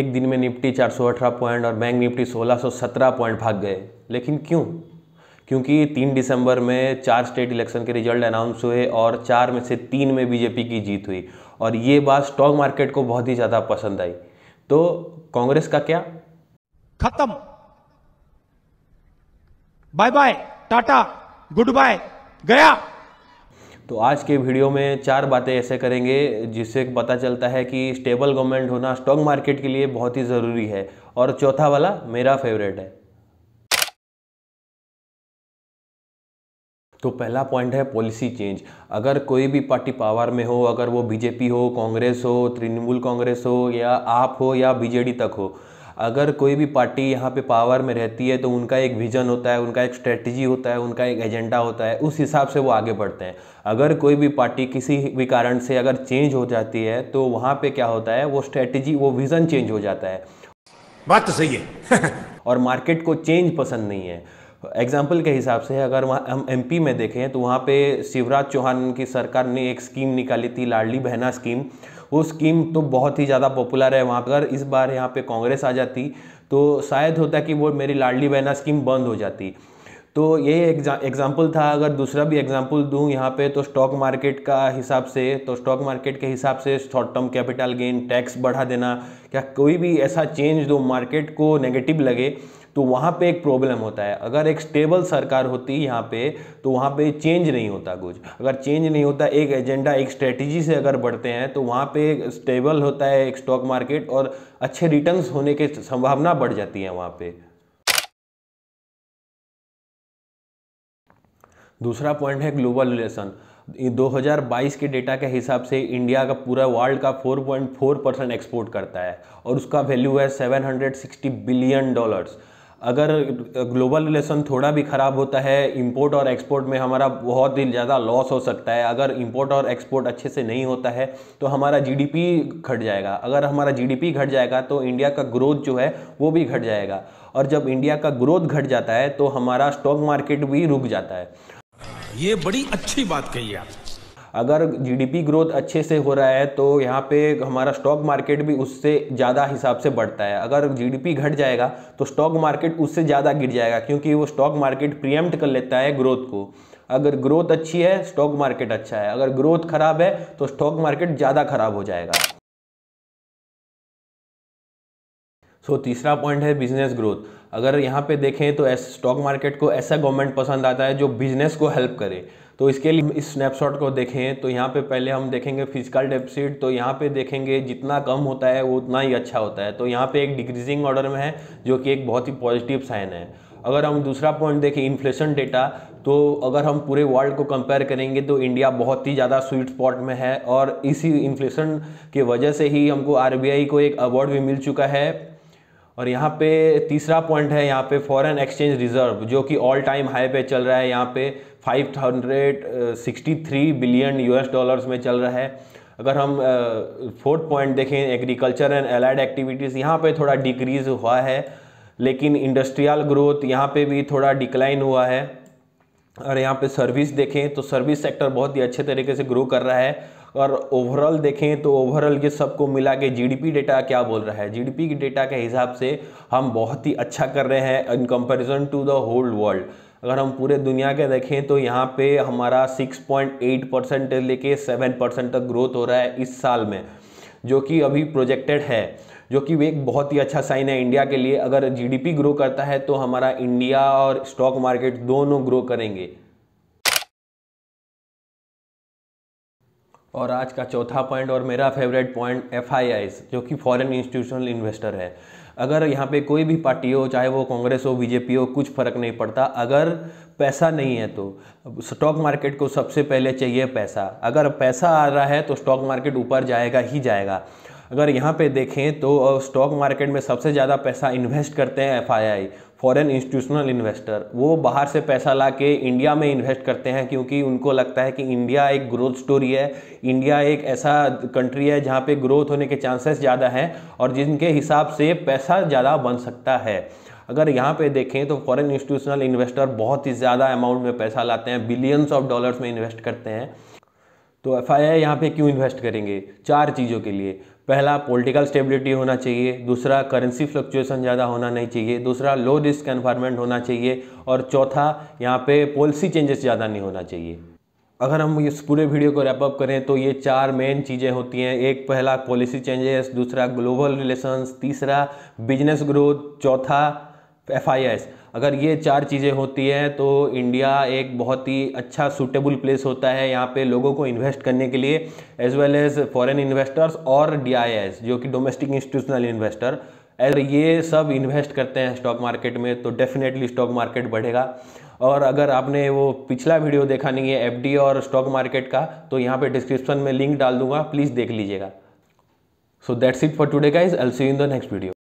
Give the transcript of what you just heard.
एक दिन में निफ्टी 418 पॉइंट और बैंक निफ्टी 1617 पॉइंट भाग गए लेकिन क्यों क्योंकि तीन दिसंबर में चार स्टेट इलेक्शन के रिजल्ट अनाउंस हुए और चार में से तीन में बीजेपी की जीत हुई और ये बात स्टॉक मार्केट को बहुत ही ज़्यादा पसंद आई तो कांग्रेस का क्या खत्म bye bye tata good bye गया तो आज के वीडियो में चार बातें ऐसे करेंगे जिससे पता चलता है कि स्टेबल गवर्नमेंट होना स्टॉक मार्केट के लिए बहुत ही ज़रूरी है और चौथा वाला मेरा फेवरेट है तो पहला पॉइंट है पॉलिसी चेंज अगर कोई भी पार्टी पावर में हो अगर वो बीजेपी हो कांग्रेस हो तृणमूल कांग्रेस हो या आप हो या बीजेडी तक हो अगर कोई भी पार्टी यहाँ पे पावर में रहती है तो उनका एक विजन होता है उनका एक स्ट्रेटजी होता है उनका एक एजेंडा होता है उस हिसाब से वो आगे बढ़ते हैं अगर कोई भी पार्टी किसी भी कारण से अगर चेंज हो जाती है तो वहाँ पे क्या होता है वो स्ट्रेटजी वो विज़न चेंज हो जाता है बात तो सही है और मार्केट को चेंज पसंद नहीं है एग्जाम्पल के हिसाब से अगर वहाँ हम पी में देखें तो वहाँ पे शिवराज चौहान की सरकार ने एक स्कीम निकाली थी लाडली बहना स्कीम वो स्कीम तो बहुत ही ज़्यादा पॉपुलर है वहाँ पर इस बार यहाँ पे कांग्रेस आ जाती तो शायद होता कि वो मेरी लाडली बहना स्कीम बंद हो जाती तो ये एग्जाम्पल था अगर दूसरा भी एग्जाम्पल दूँ यहाँ पे तो स्टॉक मार्केट का हिसाब से तो स्टॉक मार्केट के हिसाब से short term capital gain tax बढ़ा देना या कोई भी ऐसा चेंज दो मार्केट को नेगेटिव लगे तो वहाँ पे एक प्रॉब्लम होता है अगर एक स्टेबल सरकार होती यहाँ पे तो वहाँ पे चेंज नहीं होता कुछ अगर चेंज नहीं होता एक एजेंडा एक स्ट्रेटजी से अगर बढ़ते हैं तो वहाँ पे स्टेबल होता है एक स्टॉक मार्केट और अच्छे रिटर्न्स होने की संभावना बढ़ जाती है वहाँ पर दूसरा पॉइंट है ग्लोबल रिलेशन 2022 के डेटा के हिसाब से इंडिया का पूरा वर्ल्ड का 4.4 परसेंट एक्सपोर्ट करता है और उसका वैल्यू है 760 बिलियन डॉलर्स अगर ग्लोबल रिलेशन थोड़ा भी ख़राब होता है इंपोर्ट और एक्सपोर्ट में हमारा बहुत ही ज़्यादा लॉस हो सकता है अगर इंपोर्ट और एक्सपोर्ट अच्छे से नहीं होता है तो हमारा जीडीपी घट जाएगा अगर हमारा जीडीपी घट जाएगा तो इंडिया का ग्रोथ जो है वो भी घट जाएगा और जब इंडिया का ग्रोथ घट जाता है तो हमारा स्टॉक मार्केट भी रुक जाता है ये बड़ी अच्छी बात कही आपने अगर जीडीपी ग्रोथ अच्छे से हो रहा है तो यहाँ पे हमारा स्टॉक मार्केट भी उससे ज़्यादा हिसाब से बढ़ता है अगर जीडीपी घट जाएगा तो स्टॉक मार्केट उससे ज़्यादा गिर जाएगा क्योंकि वो स्टॉक मार्केट प्रियम्प्ट कर लेता है ग्रोथ को अगर ग्रोथ अच्छी है स्टॉक मार्केट अच्छा है अगर ग्रोथ खराब है तो स्टॉक मार्केट ज़्यादा खराब हो जाएगा सो so, तीसरा पॉइंट है बिजनेस ग्रोथ अगर यहाँ पे देखें तो स्टॉक मार्केट को ऐसा गवर्नमेंट पसंद आता है जो बिजनेस को हेल्प करे तो इसके लिए इस स्नैपशॉट को देखें तो यहाँ पे पहले हम देखेंगे फिजिकल डेफिसिट तो यहाँ पे देखेंगे जितना कम होता है वो उतना ही अच्छा होता है तो यहाँ पे एक डिक्रीजिंग ऑर्डर में है जो कि एक बहुत ही पॉजिटिव साइन है अगर हम दूसरा पॉइंट देखें इन्फ्लेशन डेटा तो अगर हम पूरे वर्ल्ड को कंपेयर करेंगे तो इंडिया बहुत ही ज़्यादा स्वीट स्पॉट में है और इसी इन्फ्लेशन के वजह से ही हमको आर को एक अवार्ड भी मिल चुका है और यहाँ पे तीसरा पॉइंट है यहाँ पे फॉरेन एक्सचेंज रिजर्व जो कि ऑल टाइम हाई पे चल रहा है यहाँ पे 563 uh, बिलियन यूएस डॉलर्स में चल रहा है अगर हम uh, फोर्थ पॉइंट देखें एग्रीकल्चर एंड एलाइड एक्टिविटीज़ यहाँ पे थोड़ा डिक्रीज हुआ है लेकिन इंडस्ट्रियल ग्रोथ यहाँ पे भी थोड़ा डिक्लाइन हुआ है और यहाँ पे सर्विस देखें तो सर्विस सेक्टर बहुत ही अच्छे तरीके से ग्रो कर रहा है और ओवरऑल देखें तो ओवरऑल ये सबको मिला के जी डेटा क्या बोल रहा है जी के डेटा के हिसाब से हम बहुत ही अच्छा कर रहे हैं in comparison to the whole world अगर हम पूरे दुनिया के देखें तो यहाँ पे हमारा 6.8 परसेंट लेके 7 परसेंट तक ग्रोथ हो रहा है इस साल में जो कि अभी प्रोजेक्टेड है जो कि एक बहुत ही अच्छा साइन है इंडिया के लिए अगर जीडीपी ग्रो करता है तो हमारा इंडिया और स्टॉक मार्केट दोनों ग्रो करेंगे और आज का चौथा पॉइंट और मेरा फेवरेट पॉइंट एफ जो कि फॉरेन इंस्टीट्यूशनल इन्वेस्टर है अगर यहाँ पे कोई भी पार्टी हो चाहे वो कांग्रेस हो बीजेपी हो कुछ फ़र्क नहीं पड़ता अगर पैसा नहीं है तो स्टॉक मार्केट को सबसे पहले चाहिए पैसा अगर पैसा आ रहा है तो स्टॉक मार्केट ऊपर जाएगा ही जाएगा अगर यहाँ पे देखें तो स्टॉक मार्केट में सबसे ज़्यादा पैसा इन्वेस्ट करते हैं एफ फॉरेन इंस्टीट्यूशनल इन्वेस्टर वो बाहर से पैसा ला के इंडिया में इन्वेस्ट करते हैं क्योंकि उनको लगता है कि इंडिया एक ग्रोथ स्टोरी है इंडिया एक ऐसा कंट्री है जहाँ पे ग्रोथ होने के चांसेस ज़्यादा हैं और जिनके हिसाब से पैसा ज़्यादा बन सकता है अगर यहाँ पे देखें तो फॉरेन इंस्टीट्यूशनल इन्वेस्टर बहुत ही ज़्यादा अमाउंट में पैसा लाते हैं बिलियंस ऑफ डॉलर्स में इन्वेस्ट करते हैं तो एफ आई आई यहाँ पर क्यों इन्वेस्ट करेंगे चार चीज़ों के लिए पहला पॉलिटिकल स्टेबिलिटी होना चाहिए दूसरा करेंसी फ्लक्चुएशन ज़्यादा होना नहीं चाहिए दूसरा लो रिस्क एनवायरनमेंट होना चाहिए और चौथा यहाँ पे पॉलिसी चेंजेस ज़्यादा नहीं होना चाहिए अगर हम इस पूरे वीडियो को रैपअप करें तो ये चार मेन चीज़ें होती हैं एक पहला पॉलिसी चेंजेस दूसरा ग्लोबल रिलेशंस तीसरा बिजनेस ग्रोथ चौथा एफ अगर ये चार चीज़ें होती हैं तो इंडिया एक बहुत ही अच्छा सूटेबल प्लेस होता है यहाँ पे लोगों को इन्वेस्ट करने के लिए as well as foreign investors और डी जो कि डोमेस्टिक इंस्टीट्यूशनल इन्वेस्टर अगर ये सब इन्वेस्ट करते हैं स्टॉक मार्केट में तो डेफिनेटली स्टॉक मार्केट बढ़ेगा और अगर आपने वो पिछला वीडियो देखा नहीं है एफ और स्टॉक मार्केट का तो यहाँ पे डिस्क्रिप्शन में लिंक डाल दूंगा प्लीज़ देख लीजिएगा so that's it for today guys L see in the next video